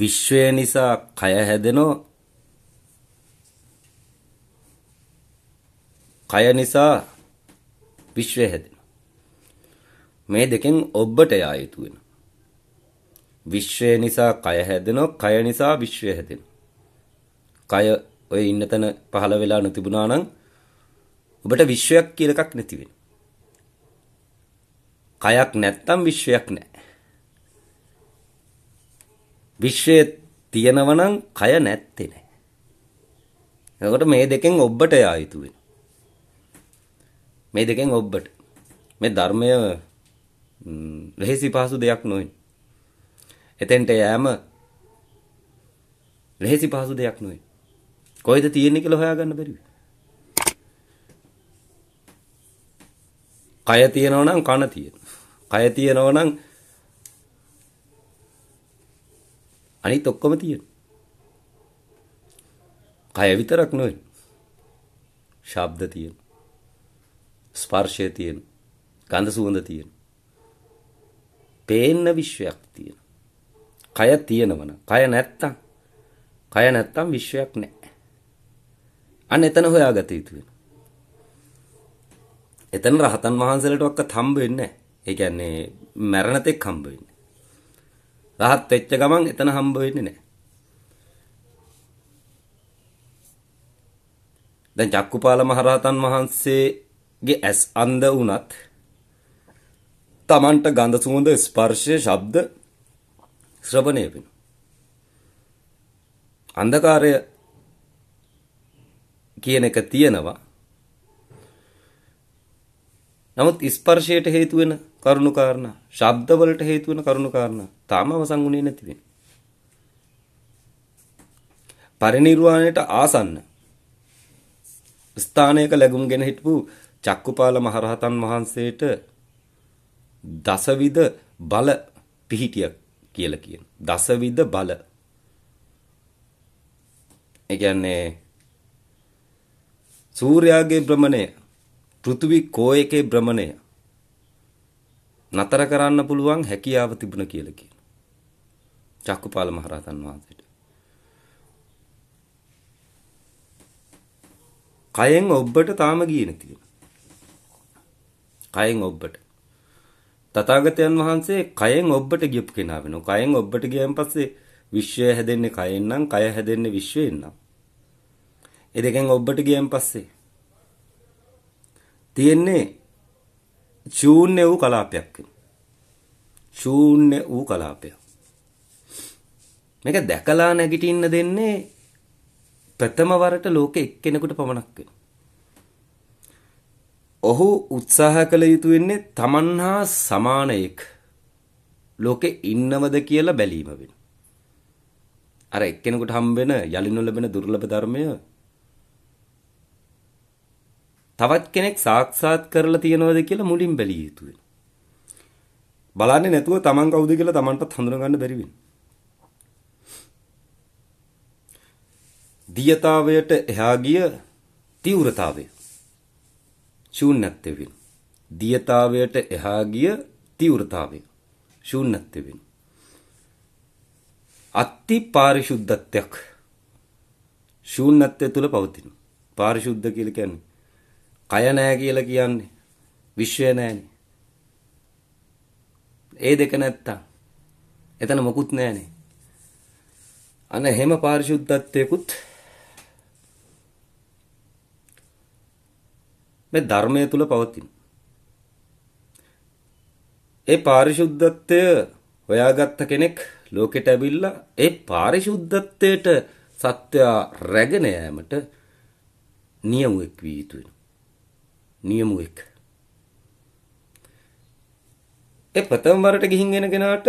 විශ්වය නිසා කය හැදෙනවා කය නිසා විශ්වය හැදෙනවා මේ දෙකෙන් ඔබට යා යුතු වෙන විශ්වය නිසා කය හැදෙනවා කය නිසා විශ්වය හැදෙනවා කය ඔය ඉන්න තැන පහළ වෙලා නොතිබුණා නම් ඔබට විශ්වයක් කියලා එකක් නැති වෙනවා කයක් නැත්තම් විශ්වයක් නැහැ විශ්වයේ තියෙනවනම් කය නැත්තේ නෑ. එතකොට මේ දෙකෙන් ඔබට යා යුතු මේ දෙකෙන් ඔබට මේ ධර්මය ලෙහෙසි පහසු දෙයක් නොවේ. එතෙන්ට යෑම ලෙහෙසි පහසු දෙයක් නොවේ. කොහෙද තියෙන්නේ කියලා හොයාගන්න බැරිව. කය තියෙනවා නම් කන තියෙනවා. කය තියෙනවා නම් අනිත් ඔක්කොම තියෙනවා. කය විතරක් නෙවෙයි. ශබ්ද තියෙන. ස්පර්ශය තියෙන. ගන්ධ සුවඳ තියෙන. පේන්න විශ්වයක් තියෙන. කය තියෙනවන. කය නැත්තම් කය නැත්තම් විශ්වයක් නැහැ. අන්න එතන හොයාගත යුතු වෙනවා. එතන රහතන් වහන්සේලාට ඔක්ක හම්බ වෙන්නේ නැහැ. ඒ කියන්නේ මරණතෙක් හම්බ වෙන්නේ. රහත් වෙච්ච ගමන් එතන හම්බ වෙන්නේ නැහැ. දැන් චක්කුපාල මහරහතන් වහන්සේගේ ඇස් අන්ධ වුණත් තමන්ට ගඳ සුවඳ ස්පර්ශය ශබ්ද ශ්‍රවණය වෙනවා. අන්ධකාරය කියන එක තියෙනවා. නමුත් ස්පර්ශයට හේතු වෙන කරුණු කාරණා, ශබ්දවලට හේතු වෙන කරුණු කාරණා තාම අවසන් වුණේ නැති වෙන්නේ. පරිණිරවාණයට ආසන්න ස්ථානයක ලැබුම්ගෙන හිටපු චක්කුපාල මහරහතන් වහන්සේට දසවිධ බල පිහිටියක් කියලා කියන. දසවිධ බල. ඒ කියන්නේ සූර්යාගේ භ්‍රමණය, පෘථිවි කෝයකේ භ්‍රමණය, නතර කරන්න පුළුවන් හැකියාව තිබුණ කියලා කියන. චක්කුපාල මහරහතන් වහන්සේට. කයෙන් ඔබට තාම ගියේ නැති කයෙන් ඔබට තථාගතයන් වහන්සේ කයෙන් ඔබට ගියපු කෙනා වෙනවා. කයෙන් ඔබට ගියන් පස්සේ විශ්වය හැදෙන්නේ කයෙන් නම් කය හැදෙන්නේ විශ්වයෙන් නම්. ඒ දෙකෙන් ඔබට ගියන් පස්සේ තියෙන්නේ ශූන්‍ය වූ කලාපයක් ශූන්‍ය වූ කලාපයක්. මේක දැකලා නැගිටින්න දෙන්නේ ප්‍රථම වරට ලෝකෙ එක්කෙනෙකුට පමණක් ඔහු උත්සාහ කළ යුතු වෙන්නේ Taman හා සමානයෙක් ලෝකෙ ඉන්නවද කියලා බැලීම වෙනවා. අර එක්කෙනෙකුට හම්බ වෙන යලිනු ලැබෙන දුර්ලභ ධර්මය තවත් කෙනෙක් සාක්ෂාත් කරලා තියනවද කියලා මුලින් බැලිය යුතු වෙනවා. බලන්නේ නැතුව Taman කවුද කියලා Tamanටත් හඳුනගන්න බැරි වෙනවා. දියතාවයට එහා ගිය තීව්‍රතාවය ශූන්‍යත්වය වෙනවා. දියතාවයට එහා ගිය තීව්‍රතාවය ශූන්‍යත්වය වෙනවා. අති පාරිශුද්ධත්වයක් ශූන්‍යත්වය තුල පවතින. පාරිශුද්ධ කියලා කියන්නේ කය නෑ කියලා කියන්නේ විශ්වය නෑනේ. ඒ දෙක නැත්තම් එතන මොකුත් නෑනේ. අන්න එහෙම පාරිශුද්ධත්වයකුත් මේ ධර්මය තුල පවතින. ඒ පාරිශුද්ධත්වය හොයාගත්ත කෙනෙක් ලෝකෙට ඇවිල්ලා ඒ පාරිශුද්ධත්වයට සත්‍යය රැගෙන යෑමට නියමුවෙක් වී යුතුයි. නියමුවෙක්. ඒ ප්‍රථම වරට ගිහින් එන කෙනාට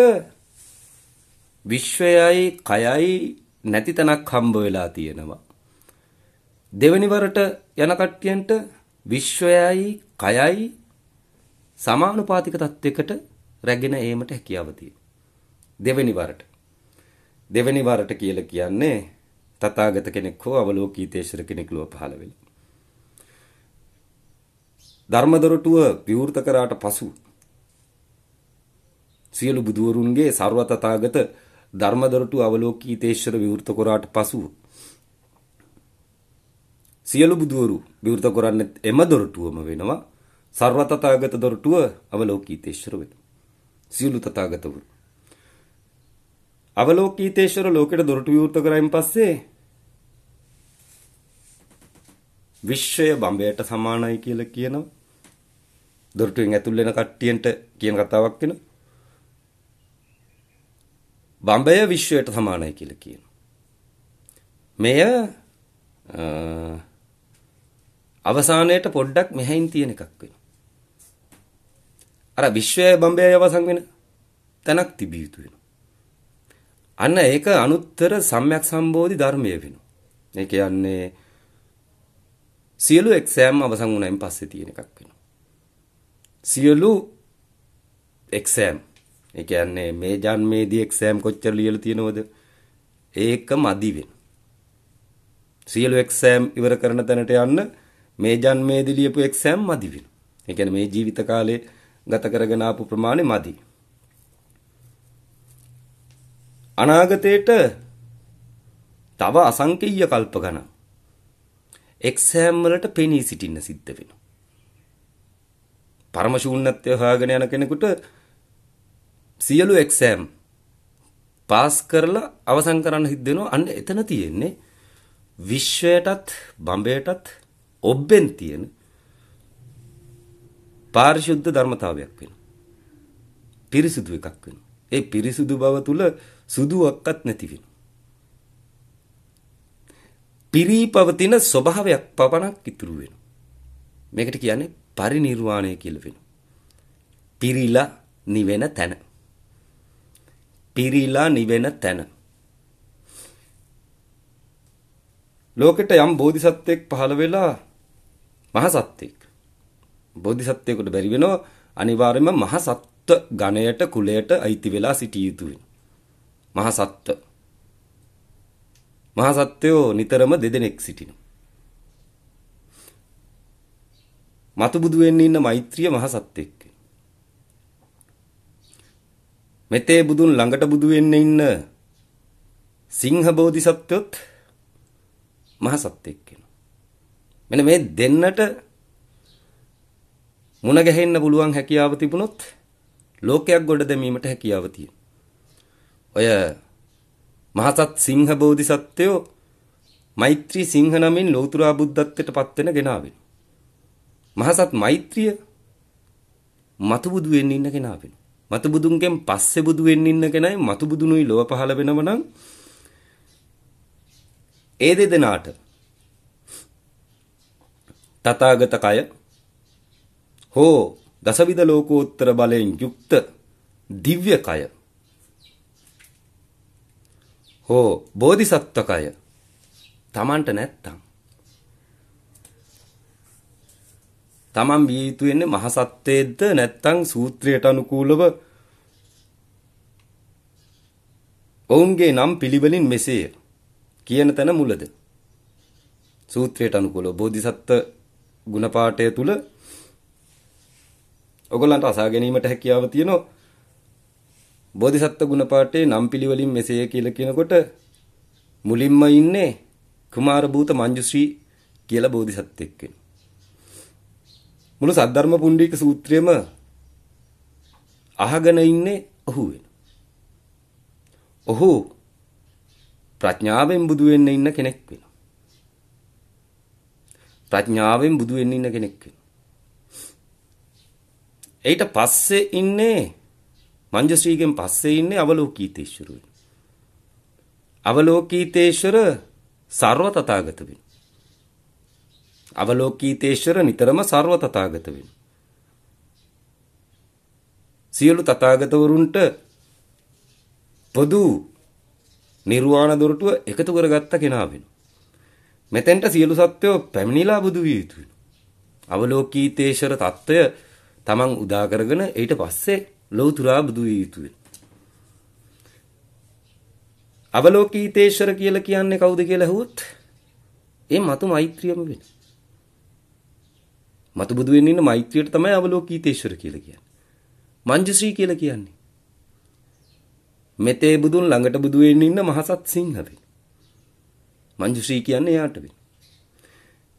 විශ්වයයි කයයි නැති තැනක් හම්බ වෙලා තියෙනවා. දෙවෙනි වරට යන කට්ටියන්ට විශ්වයයි කයයි සමානුපාතික තත්යකට රැගෙන ඒමට හැකියාව දෙවෙනි වරට. දෙවෙනි වරට කියලා කියන්නේ තථාගත කෙනෙක් හෝ අවලෝකීතේශර කෙනෙක් ලෝ පහළ වෙලා. ධර්මදොරටුව විවෘත කරාට පසු සියලු බුදුවරුන්ගේ ਸਰවතතාගත ධර්මදොරටුව අවලෝකීතේශ්වර විවෘත කරාට පසු සියලු බුදුවරු විවෘත කරන්නේ එම දොරටුවම වෙනවා ਸਰවතතාගත දොරටුව අවලෝකීතේශ්වර වෙනවා සියලු තථාගතවරු අවලෝකීතේශ්වර ලෝකෙට දොරටු විවෘත කරායින් පස්සේ විශ්වය බඹයට සමානයි කියලා කියනවා. දොරටුවෙන් ඇතුල් වෙන කට්ටියන්ට කියන කතාවක් වෙනවා. බඹය විශ්වයට සමානයි කියලා කියනවා. මෙය අවසානයේට පොඩ්ඩක් මෙහෙන් තියෙන එකක් වෙනවා. අර විශ්වය බඹය අවසන් වෙන තැනක් තිබිය යුතු වෙනවා. අන්න ඒක අනුත්තර සම්‍යක් සම්බෝධි ධර්මය වෙනවා. මේ කියන්නේ සියලු එක්සෑම් අවසන් වුණයින් පස්සේ තියෙන එකක් වෙනවා. සියලු එක්සෑම්. ඒ කියන්නේ මේ ජන්මේදී එක්සෑම් කොච්චර ලියලා තියෙනවද? ඒක මදි වෙන. සියලු එක්සෑම් ඉවර කරන තැනට යන්න මේ ජන්මේදී ලියපු එක්සෑම් මදි වෙන. ඒ කියන්නේ මේ ජීවිත කාලේ ගත කරගෙන ආපු ප්‍රමාණය මදි. අනාගතයට තව අසංකීය කල්ප ගණන් එක්සෑම් වලට පෙනී සිටින්න සිද්ධ වෙනවා. පරම ශූන්‍යත්වය හොයාගෙන යන කෙනෙකුට සියලු එක්සෑම් පාස් කරලා අවසන් කරන්න සිද්ධ වෙනවා. අන්න එතන තියෙන්නේ විශ්වයටත් බඹයටත් ඔබෙන් තියෙන පාරිශුද්ධ ධර්මතාවයක් වෙනවා. පිරිසුදු එකක් වෙනවා. ඒ පිරිසුදු බව තුල සුදුවක්වත් නැති වෙනවා. පිරී පවතින ස්වභාවයක් පවණක් ඉතුරු වෙනවා. මේකට කියන්නේ පරිණිර්වාණය කියලා වෙනවා. පිරීලා නිවෙන තැන. පිරීලා නිවෙන තැන. ලෝකෙට යම් බෝධිසත්වෙක් පහළ වෙලා මහ සත්වෙක්. බෝධිසත්වෙකුට බැරි වෙනවා අනිවාර්යයෙන්ම මහ සත්ත්ව ගණයට කුලයට අයිති වෙලා සිටිය යුතු වෙනවා. මහ සත්ත්ව මහා සත්වයෝ නිතරම දෙදෙනෙක් සිටිනවා. මතු බුදු වෙන්නේ ඉන්න මෛත්‍රිය මහා සත්වෙක්. මෙතේ බුදුන් ළඟට බුදු වෙන්නේ ඉන්න සිංහ බෝධිසත්වොත් මහා සත්වෙක් වෙනවා. මෙන්න මේ දෙන්නට මුණ ගැහෙන්න පුළුවන් හැකියාව තිබුණොත් ලෝකයක් ගොඩ දැමීමට හැකියාව තියෙනවා. ඔය මහසත් සිංහ බෝධිසත්වයෝ මෛත්‍රී සිංහ නමින් ලෞතුරා බුද්ධත්වයට පත්වෙන කෙනාවෙන. මහසත් මෛත්‍රිය මතු බුදු වෙන්න ඉන්න කෙනාවෙන. මතු බුදුන්ගෙන් පස්සේ බුදු වෙන්න ඉන්න කෙනයි මතු බුදුනුයි ලොව පහළ වෙනව නම් ඒ දෙදෙනාට තථාගත කය හෝ දසවිධ ලෝකෝත්තර බලයෙන් යුක්ත දිව්‍ය කය හෝ බෝධිසත්වකය තමන්ට නැත්තම් තමන් විය යුතු වෙන්නේ මහසත්වයේද නැත්තම් සූත්‍රයට අනුකූලව ඔවුන්ගේ නම් පිළිවෙලින් මෙසේය කියන තැන මුලද සූත්‍රයට අනුකූලව බෝධිසත්ව ගුණපාඨය තුල ඔගලන්ට අසා ගැනීමට හැකියාව තියෙනවා බෝධිසත්ව ගුණපාඨයේ නම් පිළිවෙලින් මෙසේය කියලා කියනකොට මුලින්ම ඉන්නේ කුමාර භූත මංජුශ්‍රී කියලා බෝධිසත්වෙක් වෙන. මුළු සද්ධර්ම පුණ්ඩික සූත්‍රයම අහගෙන ඉන්නේ ඔහු වෙන. ඔහු ප්‍රඥාවෙන් බුදු වෙන්න ඉන්න කෙනෙක් වෙනවා. ප්‍රඥාවෙන් බුදු වෙන්න ඉන්න කෙනෙක් වෙනවා. ඊට පස්සේ ඉන්නේ මංජශ්‍රීගෙන් පස්සේ ඉන්නේ අවලෝකීතේශ්වරුයි. අවලෝකීතේශ්වර සර්ව තථාගත වෙන. අවලෝකීතේශ්වර නිතරම සර්ව තථාගත වෙන. සියලු තථාගතවරුන්ට පොදු නිර්වාණ දොරටුව එකතු කරගත්ත කෙනා වෙනවා. මෙතෙන්ට සියලු සත්වෝ පැමිණිලා බුදු විය යුතුයි. අවලෝකීතේශ්වර தত্ত্বය තමන් උදා කරගෙන ඊට පස්සේ ලෞතර බුදු යුතුය. අවලෝකීතේශ්වර කියලා කියන්නේ කවුද කියලා ඇහුවොත් ඒ මතු මෛත්‍රියම වෙන. මතු බුදු වෙන්න ඉන්න මෛත්‍රියට තමයි අවලෝකීතේශ්වර කියලා කියන්නේ. මංජුශ්‍රී කියලා කියන්නේ. මෙතේ බුදුන් ළඟට බුදු වෙන්න ඉන්න මහසත් සිංහ වෙන. මංජුශ්‍රී කියන්නේ එයාට වෙන.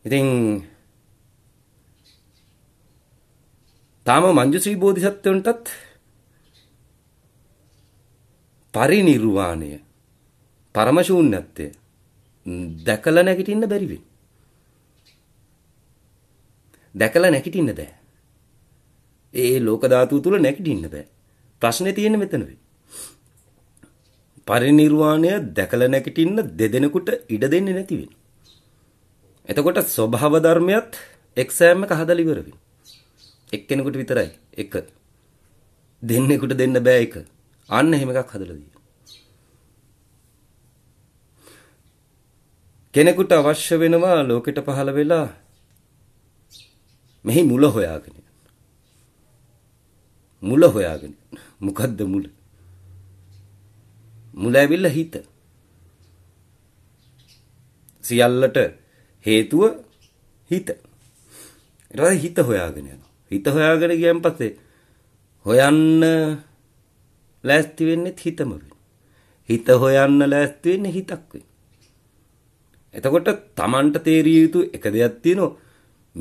ඉතින් තාම මංජුශ්‍රී බෝධිසත්වයන්ටත් පරිණිර්වාණය පරම ශූන්‍යත්වය දැකලා නැගිටින්න බැරි වෙයි. දැකලා නැගිටින්න බෑ. ඒ ලෝක ධාතුව තුල නැගිටින්න බෑ. ප්‍රශ්නේ තියෙන්නේ මෙතන වෙයි. පරිණිර්වාණය දැකලා නැගිටින්න දෙදෙනෙකුට ඉඩ දෙන්නේ නැති වෙනවා. එතකොට ස්වභාව ධර්මයත් එක්සෑම් එක හදලා ඉවර වෙනවා. එක්කෙනෙකුට විතරයි එක. දෙන්නෙකුට දෙන්න බෑ එක. අන්න එහෙම එකක් හදලා දීලා. කෙනෙකුට අවශ්‍ය වෙනවා ලෝකෙට පහළ වෙලා මෙහි මුල හොයාගෙන. මුල හොයාගෙන. මොකද්ද මුල? මුල ඇවිල්ලා හිත. සියල්ලට හේතුව හිත. ඊට හිත හොයාගෙන යනවා. හිත හොයාගෙන ගියන් පස්සේ හොයන්න ලෑස්ති වෙන්නෙත් හිතම හිත හොයන්න ලෑස්ති වෙන්නේ හිතක් එතකොට Tamanට තේරිය යුතු එක දෙයක් තියෙනවා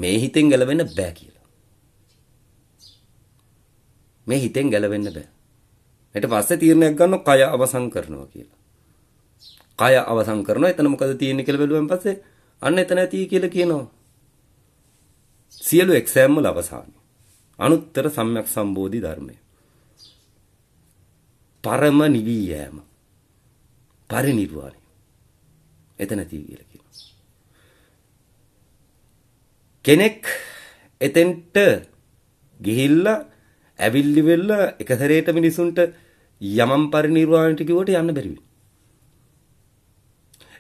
මේ හිතෙන් ගැලවෙන්න බෑ කියලා. මේ හිතෙන් ගැලවෙන්න බෑ. ඊට පස්සේ තීරණයක් ගන්න කය අවසන් කරනවා කියලා. කය අවසන් කරනවා එතන මොකද තියෙන්නේ කියලා බැලුවෙන් පස්සේ අන්න එතන ඇති කියලා කියනවා. සියලු එක්සෑම් වල අවසානය. අනුත්තර සම්‍යක් සම්බෝධි ධර්මය. පරම නිවී යෑම පරිනිර්වාණය එතන තියෙ කියලා කියනවා කෙනෙක් එතෙන්ට ගිහිල්ලා ඇවිල්ලි වෙලා එකතරේට මිනිසුන්ට යමම් පරිනිර්වාණයට කිව්වට යන්න බැරි වෙනවා.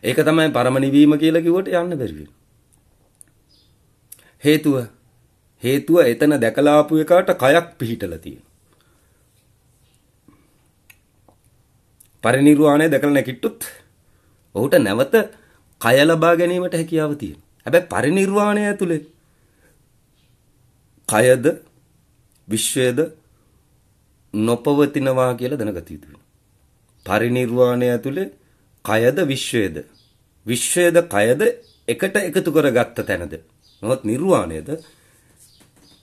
ඒක තමයි පරම නිවීම කියලා කිව්වට යන්න බැරි වෙනවා. හේතුව හේතුව එතන දැකලා ආපු එකට කයක් පිහිටලා තියෙනවා. පරිණිරවාණය දැකලා නැකිට්ටුත් ඔහුට නැවත කය ලබා ගැනීමට හැකියාව තියෙනවා. හැබැයි පරිණිරවාණය ඇතුලේ කයද විශ්වයද නොපවතිනවා කියලා දැනගත යුතු වෙනවා. පරිණිරවාණය ඇතුලේ කයද විශ්වයද විශ්වයද කයද එකට එකතු කරගත්ත තැනද. නමුත් නිර්වාණයද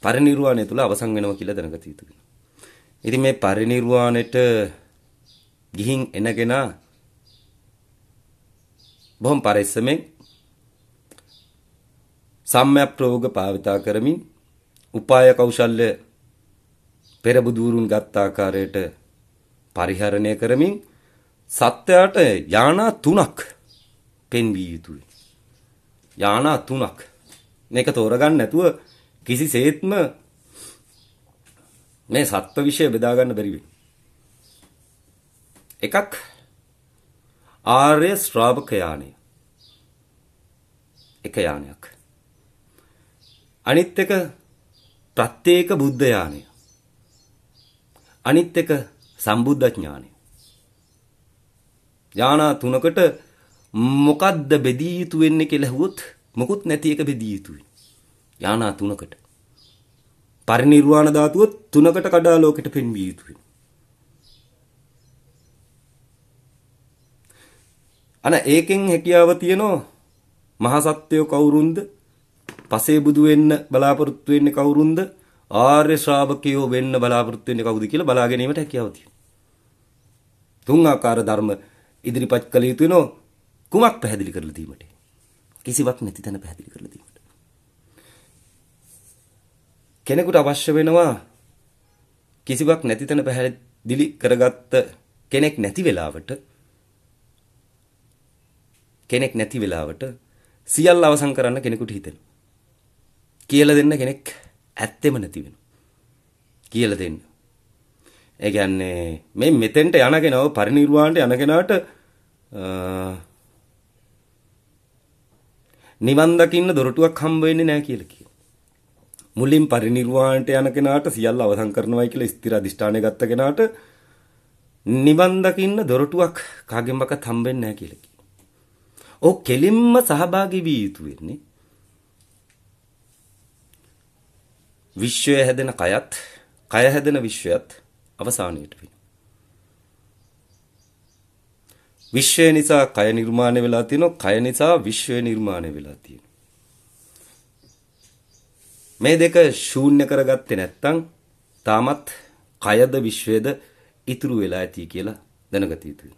පරිණිරවාණය තුල අවසන් වෙනවා කියලා දැනගත යුතු වෙනවා. ඉතින් මේ පරිණිරවාණයට ගිහින් එනගෙනා බොහොම පරිස්සමෙන් සම්‍යක් ප්‍රෝග පාවිතා කරමින් උපාය කෞශල්‍ය පෙරබුදුරුන් ගත් ආකාරයට පරිහරණය කරමින් සත්‍යයට යානා තුනක් පෙන්විය යුතුයි. යානා තුනක්. මේක තෝරගන්න නැතුව කිසිසේත්ම මේ සත්ව විශ්ය බෙදා ගන්න බැරි වෙයි. එකක් ආර්ය ශ්‍රාවක යානය. එක යානයක්. අනිත් එක ප්‍රත්‍යේක බුද්ධ යානය. අනිත් එක සම්බුද්ධ ඥානය. ඥානා තුනකට මොකද්ද බෙදිය යුතු වෙන්නේ කියලා ඇහුවොත් මොකුත් නැති එක බෙදිය යුතුයි. ඥානා තුනකට. පරිණිරවාණ ධාතුව තුනකට කඩා ලෝකෙට පෙන්විය යුතුයි. අන ඒකෙන් හැකියාව තියෙනවා මහා සත්‍යය කවුරුන්ද? පසේ බුදු වෙන්න බලාපොරොත්තු වෙන්නේ කවුරුන්ද? ආර්ය ශ්‍රාවකයෝ වෙන්න බලාපොරොත්තු වෙන්නේ කවුද කියලා බලා ගැනීමට හැකියාව තියෙනවා. තුන් ආකාර ධර්ම ඉදිරිපත් කළ යුතු වෙනෝ කුමක් පැහැදිලි කරලා දීමට? කිසිවක් නැති තැන පැහැදිලි කරලා දීමට. කෙනෙකුට අවශ්‍ය වෙනවා කිසිවක් නැති තැන පැහැදිලි කරගත්ත කෙනෙක් නැති වෙලාවට කෙනෙක් නැති වෙලාවට සියල්ල අවසන් කරන්න කෙනෙකුට හිතෙනවා. කියලා දෙන්න කෙනෙක් ඇත්තෙම නැති වෙනවා. කියලා දෙන්න. ඒ කියන්නේ මේ මෙතෙන්ට යන කෙනාව පරිණිරවාණයට යන කෙනාට නිවන් දකින්න දොරටුවක් හම්බ වෙන්නේ නැහැ කියලා කියනවා. මුලින් පරිණිරවාණයට යන කෙනාට සියල්ල අවසන් කරනවායි කියලා ස්ථිර අධිෂ්ඨානය ගත්ත කෙනාට නිවන් දකින්න දොරටුවක් කාගෙන්වත් හම්බ වෙන්නේ නැහැ කියලා. ඔහු කෙලින්ම සහභාගී විය යුතු වෙන්නේ. විශ්වය හැදෙන කයත්, කය හැදෙන විශ්වයත් අවසානයේට වෙනවා. විශ්වය නිසා කය නිර්මාණය වෙලා තියෙනවා, කය නිසා විශ්වය නිර්මාණය වෙලා තියෙනවා. මේ දෙක ශූන්‍ය කරගත්තේ නැත්නම් තාමත් කයද විශ්වයද ඉතුරු වෙලා ඇති කියලා දැනගත යුතුයි.